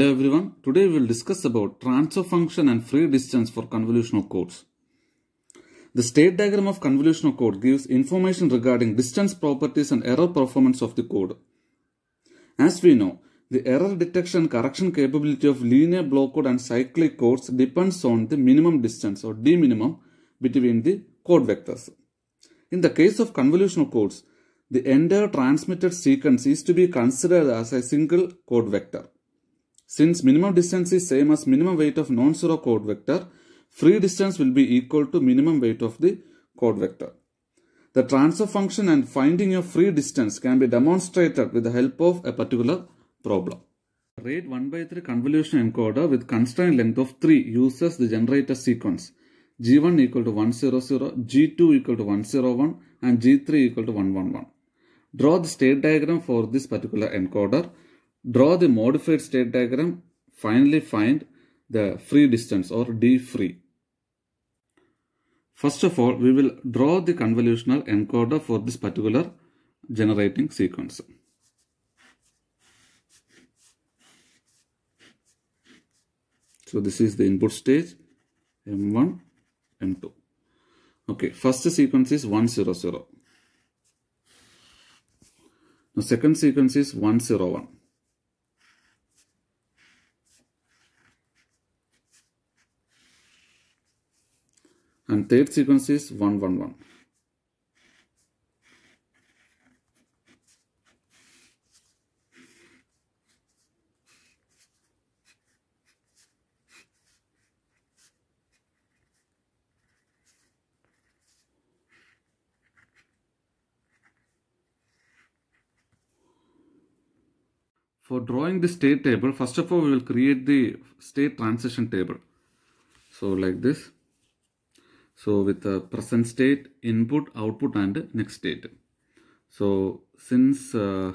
Hello everyone, today we will discuss about transfer function and free distance for convolutional codes. The state diagram of convolutional code gives information regarding distance properties and error performance of the code. As we know, the error detection correction capability of linear block code and cyclic codes depends on the minimum distance or d minimum between the code vectors. In the case of convolutional codes, the entire transmitted sequence is to be considered as a single code vector. Since minimum distance is same as minimum weight of non-zero code vector, free distance will be equal to minimum weight of the code vector. The transfer function and finding of free distance can be demonstrated with the help of a particular problem. Rate 1 by 3 convolution encoder with constraint length of 3 uses the generator sequence g1 equal to 100, g2 equal to 101 and g3 equal to 111. Draw the state diagram for this particular encoder draw the modified state diagram, finally find the free distance or d free. First of all, we will draw the convolutional encoder for this particular generating sequence. So this is the input stage M1, M2. Okay, first sequence is 100. The second sequence is 101. and third sequence is 111. For drawing the state table, first of all, we will create the state transition table. So like this. So with the present state, input, output and next state. So since uh,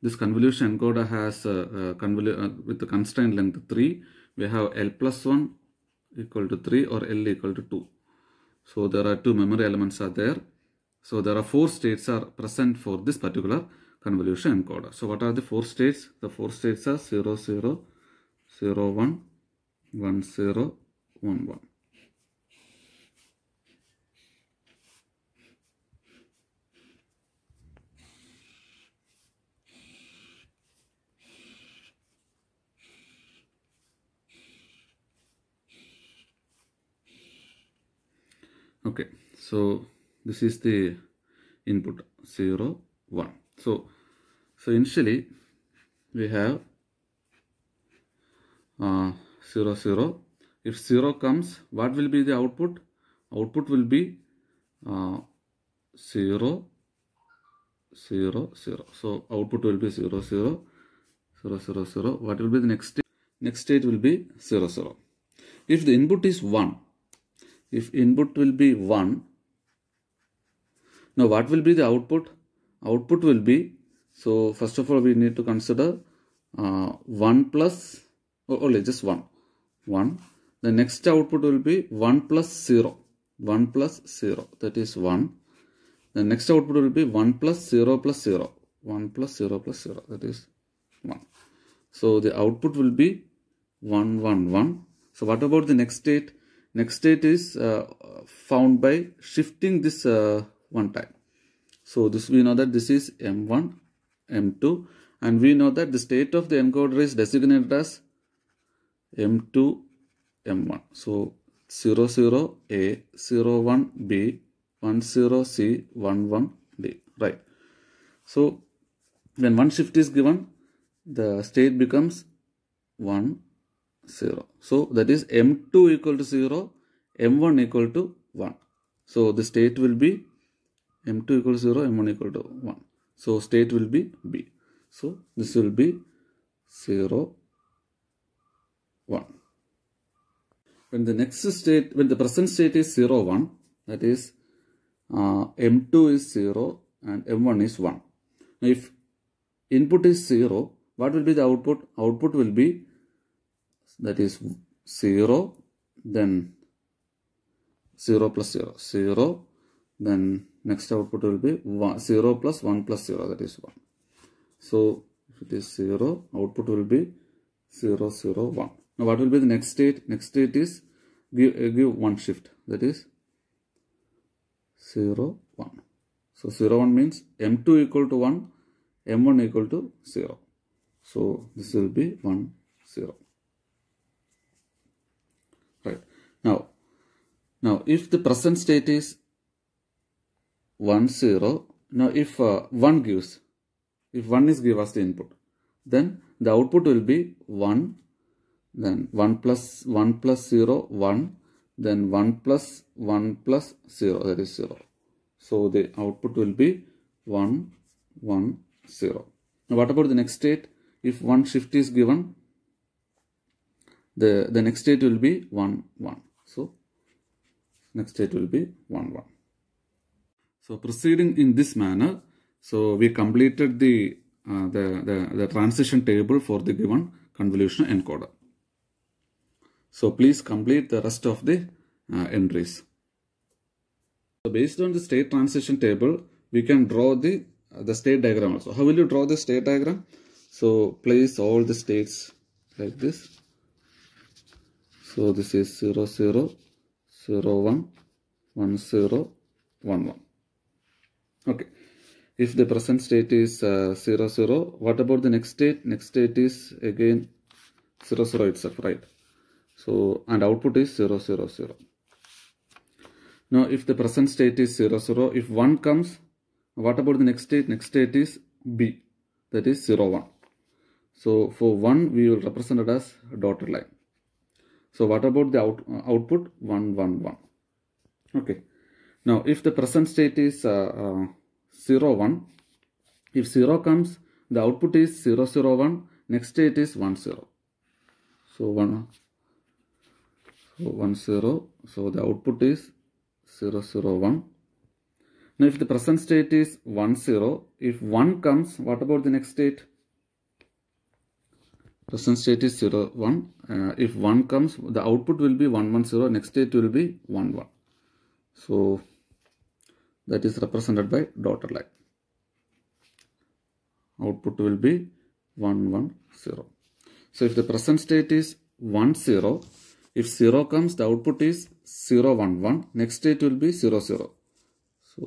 this convolution encoder has uh, uh, uh, with the constraint length 3, we have L plus 1 equal to 3 or L equal to 2. So there are two memory elements are there. So there are four states are present for this particular convolution encoder. So what are the four states? The four states are 0, 0, 0, 1, 1, 0, 1, 1. okay so this is the input 0 1 so so initially we have uh, 0 0 if 0 comes what will be the output output will be uh, 0 0 0 so output will be 0 0 0 0 0 what will be the next state? next state will be 0 0 if the input is 1 if input will be 1 now what will be the output output will be so first of all we need to consider uh, 1 plus oh, only just 1 1 the next output will be 1 plus 0 1 plus 0 that is 1 the next output will be 1 plus 0 plus 0 1 plus 0 plus 0 that is 1 so the output will be 1 1 1 so what about the next state Next state is uh, found by shifting this uh, one time. So this we know that this is M1, M2 and we know that the state of the encoder is designated as M2, M1. So 00A, 01B, 10C, 11D, right. So when one shift is given, the state becomes 1, 0. So that is m2 equal to 0, m1 equal to 1. So the state will be m2 equal to 0, m1 equal to 1. So state will be B. So this will be 0, 1. When the next state, when the present state is 0, 1, that is uh, m2 is 0 and m1 is 1. Now if input is 0, what will be the output? Output will be that is 0 then 0 plus 0 0 then next output will be one, 0 plus 1 plus 0 that is 1 so if it is 0 output will be 0 0 1 now what will be the next state next state is give uh, give one shift that is 0 1 so 0 1 means m2 equal to 1 m1 equal to 0 so this will be 1 0 Now, now if the present state is 1, 0, now if uh, 1 gives, if 1 is give us the input, then the output will be 1, then 1 plus 1 plus 0, 1, then 1 plus 1 plus 0, that is 0. So the output will be 1, 1, 0. Now what about the next state? If one shift is given, the, the next state will be 1, 1. So next state will be 1, 1. So proceeding in this manner, so we completed the, uh, the, the, the transition table for the given convolution encoder. So please complete the rest of the uh, entries. So based on the state transition table, we can draw the, uh, the state diagram also. How will you draw the state diagram? So place all the states like this. So this is 0, 0, 0, 1, 1, 0, 1, 1. Okay. If the present state is uh, 0, 0, what about the next state? Next state is again 0, 0 itself, right? So, and output is 0, 0, 0. Now, if the present state is 0, 0, if 1 comes, what about the next state? Next state is B, that is 0, 1. So, for 1, we will represent it as dotted line. So what about the out, uh, output? 1, 1, 1. Okay. Now if the present state is uh, uh, 0, 1, if 0 comes, the output is 0, 0, 1, next state is 1, 0. So 1, so 1, 0, so the output is 0, 0, 1. Now if the present state is 1, 0, if 1 comes, what about the next state? present state is 0 1 uh, if 1 comes the output will be 110 next state will be 1 1 so that is represented by dotted line output will be 110 so if the present state is 1 0 if 0 comes the output is 0 1 1 next state will be 0 0 so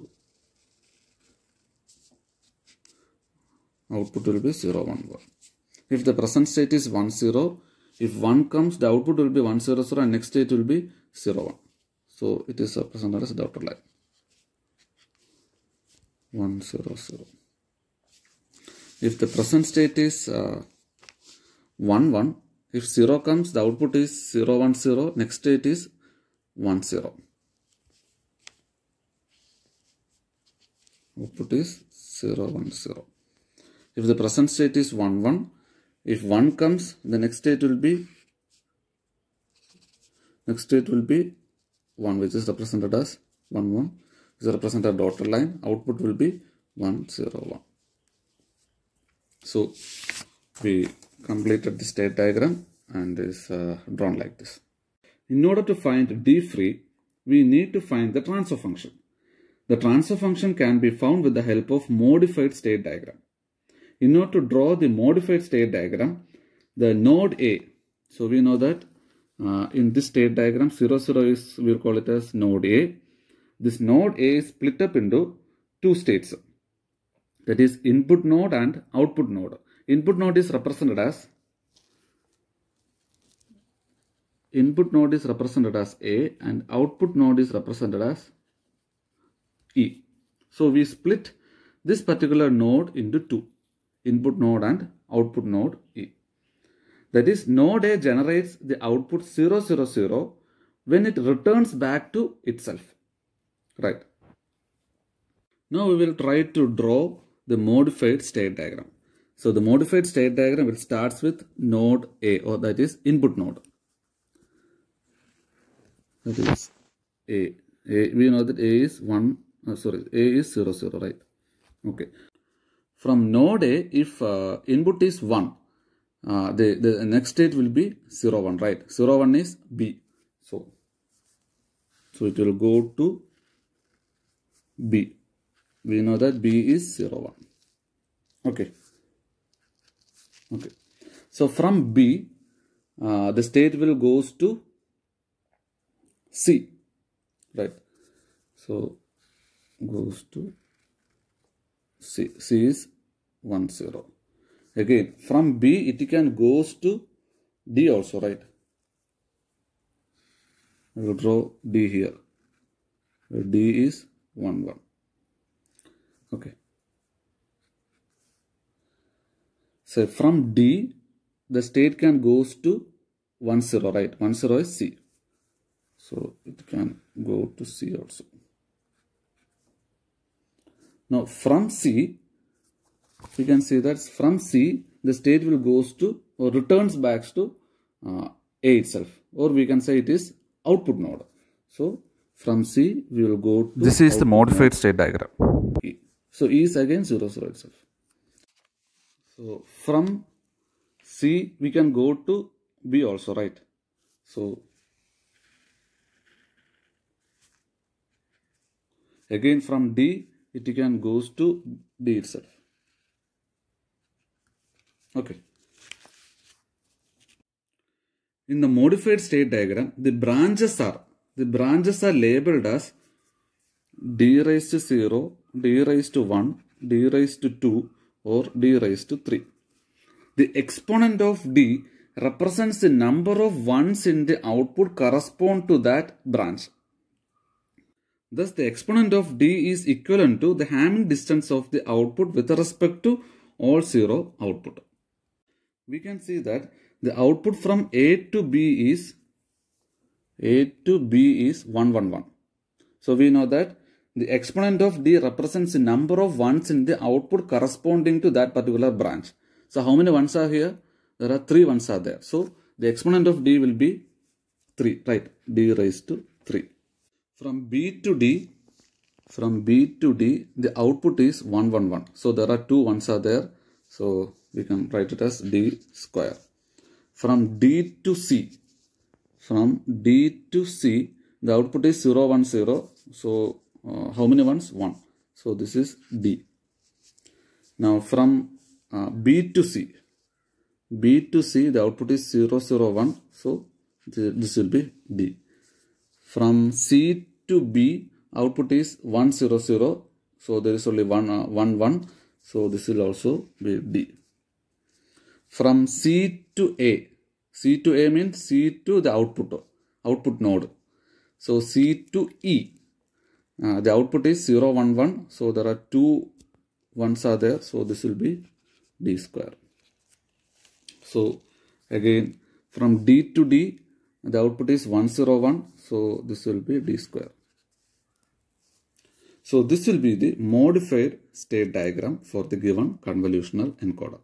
output will be 0 1 1 if the present state is 1 0 if 1 comes the output will be 1 0 0 and next state will be 0 1 so it is represented as dotted line 1 0 0 if the present state is uh, 1 1 if 0 comes the output is 0 1 0 next state is 1 0 output is 0 1 0 if the present state is 1 1 if 1 comes the next state will be next state will be 1 which is represented as 1 1 is represented Daughter line output will be 1 0 1 so we completed the state diagram and is uh, drawn like this in order to find d free we need to find the transfer function the transfer function can be found with the help of modified state diagram in order to draw the modified state diagram, the node A, so we know that uh, in this state diagram 0, 0 is, we'll call it as node A. This node A is split up into two states, that is input node and output node. Input node is represented as input node is represented as A and output node is represented as E. So we split this particular node into two input node and output node E. That is node A generates the output 000 when it returns back to itself. Right. Now we will try to draw the modified state diagram. So the modified state diagram will starts with node A or that is input node. That is A. A we know that A is 1 uh, sorry A is 0 0 right. Okay from node A, if uh, input is 1, uh, the, the next state will be 0, 1, right? 0, 1 is B. So, so it will go to B. We know that B is 0, 1. Okay. Okay. So, from B, uh, the state will goes to C, right? So, goes to C. C is 1 0 again from b it can goes to d also right I will draw d here d is 1 1 okay so from d the state can goes to 1 0 right 1 0 is c so it can go to c also now from c we can see that from C, the state will goes to or returns back to uh, A itself. Or we can say it is output node. So from C, we will go to This is the modified node. state diagram. E. So E is again 0, 0 itself. So from C, we can go to B also, right? So again from D, it can goes to D itself. Okay. In the modified state diagram, the branches are the branches are labeled as d raised to 0, d raised to 1, d raised to 2 or d raised to 3. The exponent of d represents the number of ones in the output correspond to that branch. Thus, the exponent of d is equivalent to the Hamming distance of the output with respect to all zero output we can see that the output from A to B is A to B is 111. So we know that the exponent of D represents the number of ones in the output corresponding to that particular branch. So how many ones are here? There are three ones are there. So the exponent of D will be 3, right? D raised to 3. From B to D, from B to D, the output is 111. So there are two ones are there. So we can write it as d square. From d to c, from d to c, the output is 0, 1, 0. So, uh, how many ones? 1. So, this is d. Now, from uh, b to c, b to c, the output is 0, 0, 1. So, this will be d. From c to b, output is 1, 0, 0. So, there is only one, uh, 1, 1. So, this will also be d from C to A. C to A means C to the output, output node. So C to E. Uh, the output is 0, 1, 1. So there are two ones are there. So this will be D square. So again from D to D the output is 101. So this will be D square. So this will be the modified state diagram for the given convolutional encoder.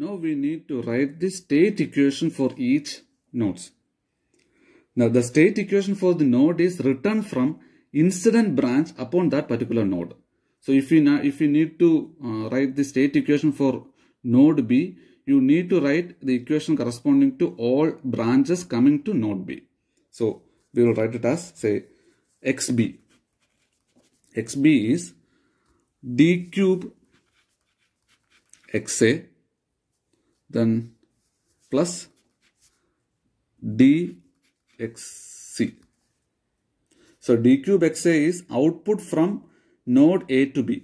Now we need to write the state equation for each nodes. Now the state equation for the node is written from incident branch upon that particular node. So if you, if you need to uh, write the state equation for node B, you need to write the equation corresponding to all branches coming to node B. So we will write it as say xb. xb is d cube xa then plus dxc. So d cube xa is output from node A to B.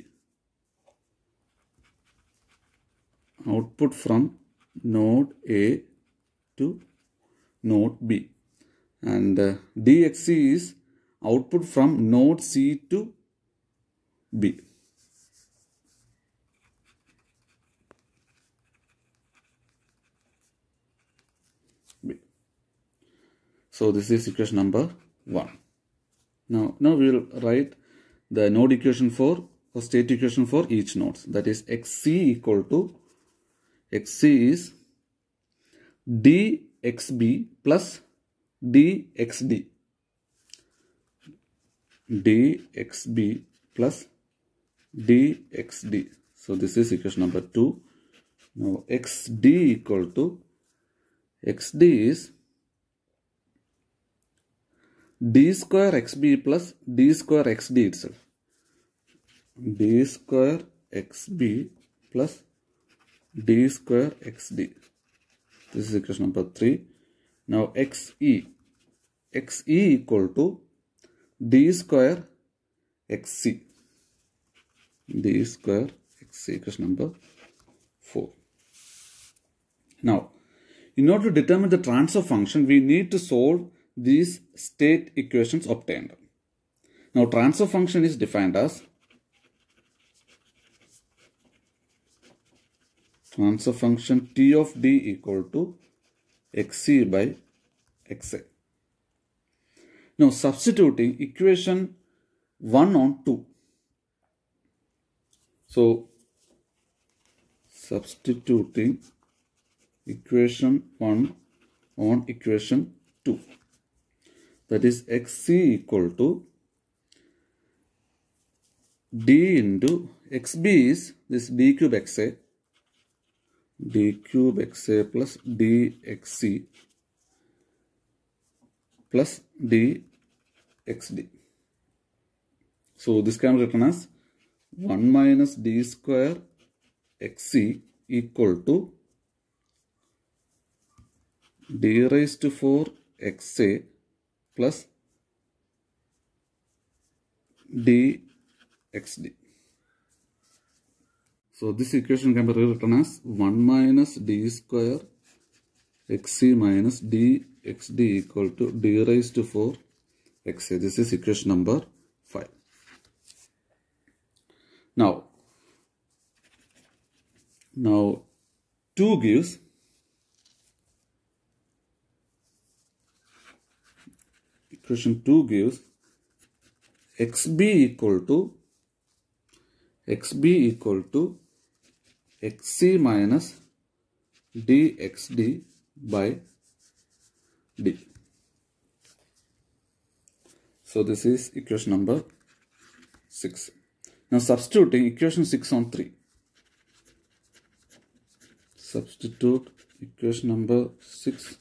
Output from node A to node B. And uh, dxc is output from node C to B. So this is equation number 1. Now, now we will write the node equation for or state equation for each node. That is xc equal to xc is dxb plus dxd dxb plus dxd. So this is equation number 2. Now xd equal to xd is d square xb plus d square xd itself. d square xb plus d square xd. This is equation number 3. Now xe. xe equal to d square xc. d square xc equation number 4. Now, in order to determine the transfer function, we need to solve these state equations obtained. Now transfer function is defined as transfer function t of d equal to xc by xa. Now substituting equation 1 on 2. So substituting equation 1 on equation 2 that is xc equal to d into xb is this d cube xa d cube xa plus dxc plus dxd so this can be written as 1 minus d square xc equal to d raised to 4 xa plus dxd. So this equation can be rewritten as 1 minus d square xc minus dxd equal to d raised to 4 xc. This is equation number 5. Now, now 2 gives Equation 2 gives xb equal to xb equal to xc minus dxd by d. So this is equation number 6. Now substituting equation 6 on 3. Substitute equation number 6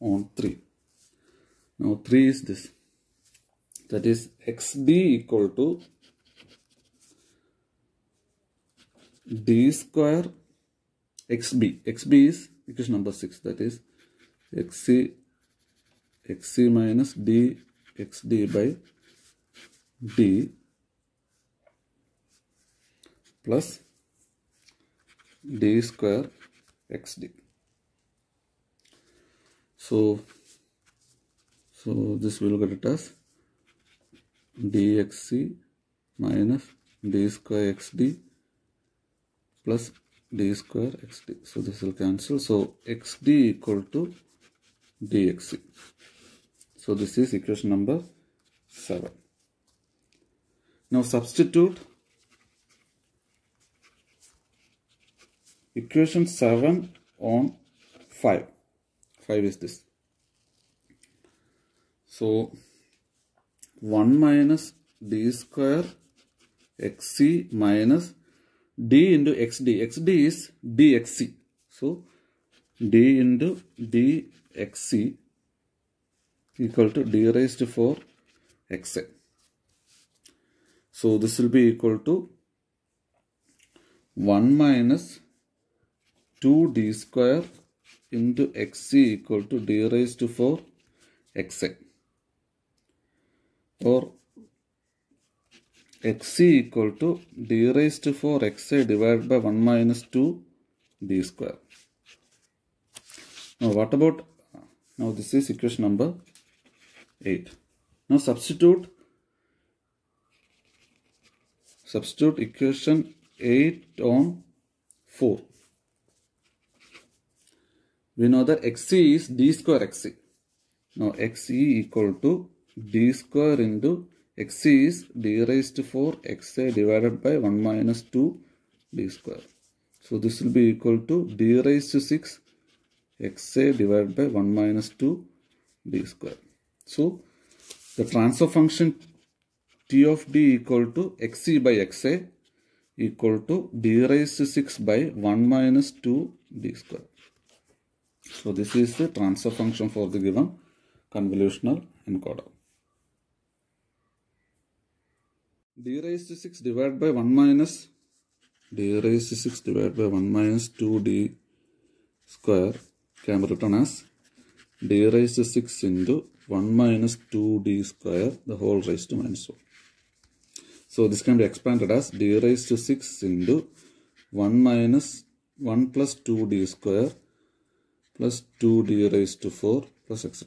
on 3. Now 3 is this. That is xb equal to d square xb. xb is equation number 6. That is xc, xc minus d xd by d plus d square xd. So so this will get as dxc minus d square xd plus d square xd. So this will cancel. So xd equal to dxc. So this is equation number 7. Now substitute equation 7 on 5. 5 is this. So 1 minus d square xc minus d into xd. xd is dxc. So d into dxc equal to d raised to 4 xa. So this will be equal to 1 minus 2d square into xc equal to d raised to 4 xa or xc equal to d raised to 4 x c divided by 1 minus 2 d square. Now what about, now this is equation number 8. Now substitute, substitute equation 8 on 4. We know that xc is d square xc. Now xc equal to d square into x is d raised to 4 x a divided by 1 minus 2 d square. So this will be equal to d raised to 6 x a divided by 1 minus 2 d square. So the transfer function t of d equal to x c by xa equal to d raised to 6 by 1 minus 2 d square. So this is the transfer function for the given convolutional encoder. d raised to 6 divided by 1 minus d raised to 6 divided by 1 minus 2d square can be written as d raised to 6 into 1 minus 2d square the whole raised to minus 1. So this can be expanded as d raised to 6 into 1 minus 1 plus 2d square plus 2d raised to 4 plus etc.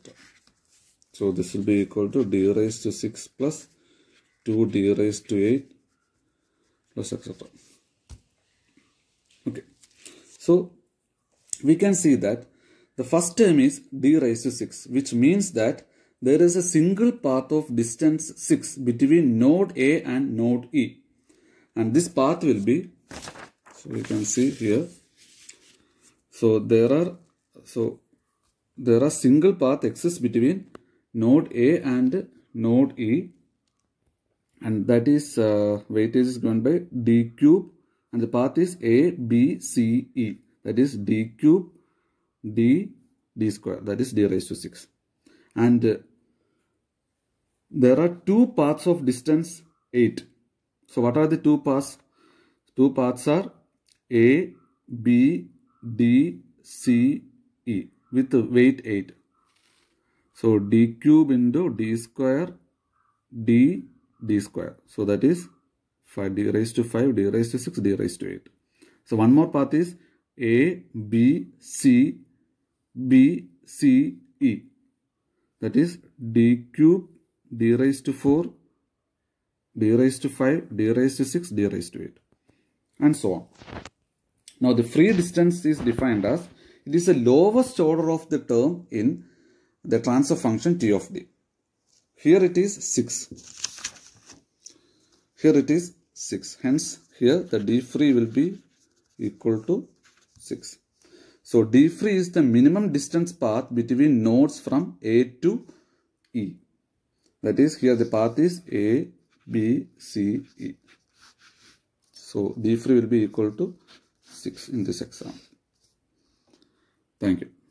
So this will be equal to d raised to 6 plus 2d raised to 8 plus etc. Okay. So we can see that the first term is d raised to 6 which means that there is a single path of distance 6 between node A and node E. And this path will be, so you can see here, so there are, so there are single path exists between node A and node E and that is uh, weightage is given by d cube and the path is a b c e that is d cube d d square that is d raised to 6 and uh, there are two paths of distance 8 so what are the two paths two paths are a b d c e with weight 8 so d cube into d square d d square. So that is 5d raised to 5, d raised to 6, d raised to 8. So one more path is a, B, C, B, C, E. That is d cube, d raised to 4, d raised to 5, d raised to 6, d raised to 8. And so on. Now the free distance is defined as, it is the lowest order of the term in the transfer function t of d. Here it is 6. Here it is 6. Hence, here the D free will be equal to 6. So, D free is the minimum distance path between nodes from A to E. That is, here the path is A, B, C, E. So, D free will be equal to 6 in this example. Thank you.